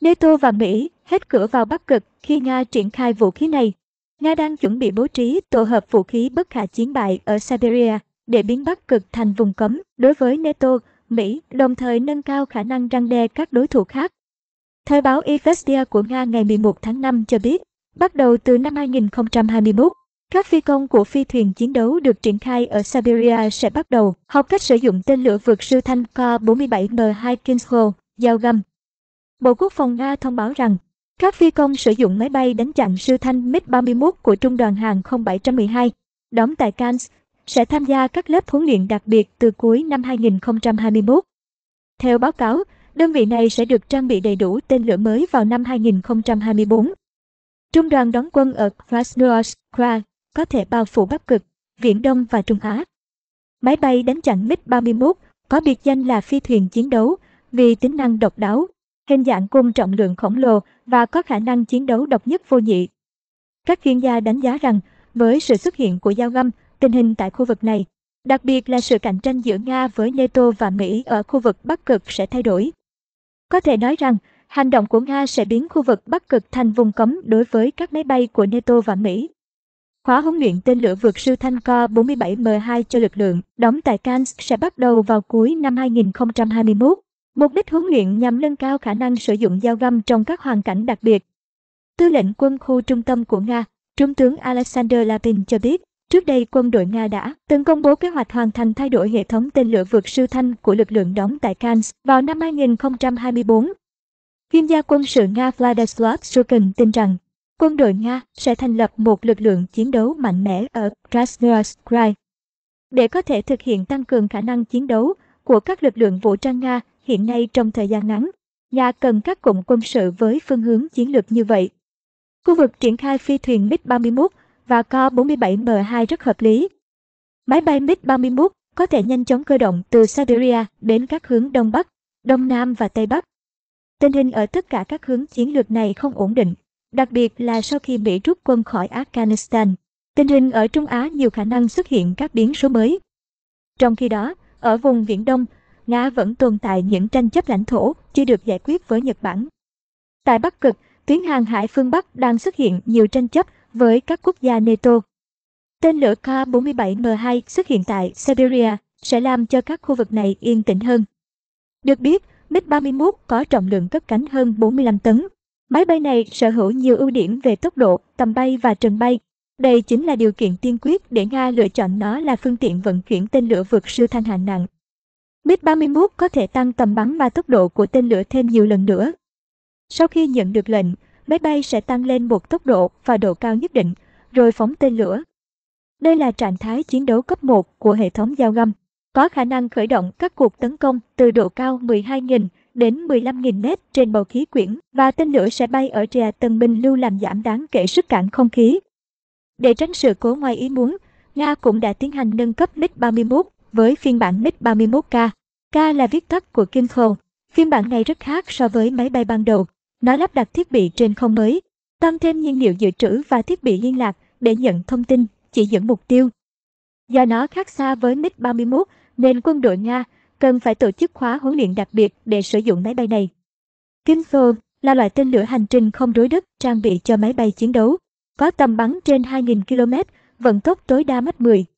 NATO và Mỹ hết cửa vào Bắc Cực khi Nga triển khai vũ khí này. Nga đang chuẩn bị bố trí tổ hợp vũ khí bất khả chiến bại ở Siberia để biến Bắc Cực thành vùng cấm đối với NATO, Mỹ, đồng thời nâng cao khả năng răng đe các đối thủ khác. Thời báo Izvestia của Nga ngày 11 tháng 5 cho biết, bắt đầu từ năm 2021, các phi công của phi thuyền chiến đấu được triển khai ở Siberia sẽ bắt đầu học cách sử dụng tên lửa vượt siêu thanh K-47M2 Kinslow, giao găm, Bộ Quốc phòng Nga thông báo rằng, các phi công sử dụng máy bay đánh chặn siêu thanh MiG-31 của Trung đoàn Hàng không 712, đóng tại Cannes, sẽ tham gia các lớp huấn luyện đặc biệt từ cuối năm 2021. Theo báo cáo, đơn vị này sẽ được trang bị đầy đủ tên lửa mới vào năm 2024. Trung đoàn đóng quân ở Krasnoyarsk, có thể bao phủ Bắc Cực, Viễn Đông và Trung Á. Máy bay đánh chặn MiG-31 có biệt danh là phi thuyền chiến đấu vì tính năng độc đáo, hình dạng cung trọng lượng khổng lồ và có khả năng chiến đấu độc nhất vô nhị. Các chuyên gia đánh giá rằng, với sự xuất hiện của dao găm, tình hình tại khu vực này, đặc biệt là sự cạnh tranh giữa Nga với NATO và Mỹ ở khu vực Bắc Cực sẽ thay đổi. Có thể nói rằng, hành động của Nga sẽ biến khu vực Bắc Cực thành vùng cấm đối với các máy bay của NATO và Mỹ. Khóa huấn luyện tên lửa vượt siêu thanh Co 47M2 cho lực lượng đóng tại Kansk sẽ bắt đầu vào cuối năm 2021. Mục đích huấn luyện nhằm nâng cao khả năng sử dụng dao găm trong các hoàn cảnh đặc biệt. Tư lệnh quân khu trung tâm của Nga, Trung tướng Alexander Lapin cho biết, trước đây quân đội Nga đã từng công bố kế hoạch hoàn thành thay đổi hệ thống tên lửa vượt siêu thanh của lực lượng đóng tại Cannes vào năm 2024. Chuyên gia quân sự Nga Vladislav Sukin tin rằng quân đội Nga sẽ thành lập một lực lượng chiến đấu mạnh mẽ ở Krasnoyarsk để có thể thực hiện tăng cường khả năng chiến đấu của các lực lượng vũ trang Nga hiện nay trong thời gian ngắn, Nga cần các cụm quân sự với phương hướng chiến lược như vậy. Khu vực triển khai phi thuyền MiG-31 và Ko-47M2 rất hợp lý. Máy bay MiG-31 có thể nhanh chóng cơ động từ Siberia đến các hướng Đông Bắc, Đông Nam và Tây Bắc. Tình hình ở tất cả các hướng chiến lược này không ổn định, đặc biệt là sau khi Mỹ rút quân khỏi Afghanistan. Tình hình ở Trung Á nhiều khả năng xuất hiện các biến số mới. Trong khi đó, ở vùng Viễn Đông, Nga vẫn tồn tại những tranh chấp lãnh thổ chưa được giải quyết với Nhật Bản. Tại Bắc Cực, tuyến hàng hải phương Bắc đang xuất hiện nhiều tranh chấp với các quốc gia NATO. Tên lửa K-47M2 xuất hiện tại Siberia sẽ làm cho các khu vực này yên tĩnh hơn. Được biết, MiG-31 có trọng lượng cất cánh hơn 45 tấn. Máy bay này sở hữu nhiều ưu điểm về tốc độ, tầm bay và trần bay. Đây chính là điều kiện tiên quyết để Nga lựa chọn nó là phương tiện vận chuyển tên lửa vượt siêu thanh hạng nặng. MiG-31 có thể tăng tầm bắn và tốc độ của tên lửa thêm nhiều lần nữa. Sau khi nhận được lệnh, máy bay sẽ tăng lên một tốc độ và độ cao nhất định, rồi phóng tên lửa. Đây là trạng thái chiến đấu cấp 1 của hệ thống giao găm, có khả năng khởi động các cuộc tấn công từ độ cao 12.000 đến 15.000 mét trên bầu khí quyển và tên lửa sẽ bay ở rìa tầng bình lưu làm giảm đáng kể sức cản không khí. Để tránh sự cố ngoài ý muốn, Nga cũng đã tiến hành nâng cấp MiG-31 với phiên bản MiG-31K. K là viết tắt của Kim Khâu. Phiên bản này rất khác so với máy bay ban đầu. Nó lắp đặt thiết bị trên không mới, tăng thêm nhiên liệu dự trữ và thiết bị liên lạc để nhận thông tin, chỉ dẫn mục tiêu. Do nó khác xa với MiG-31 nên quân đội Nga cần phải tổ chức khóa huấn luyện đặc biệt để sử dụng máy bay này. Kim Khâu là loại tên lửa hành trình không đối đất trang bị cho máy bay chiến đấu, có tầm bắn trên 2.000 km, vận tốc tối đa Mach 10,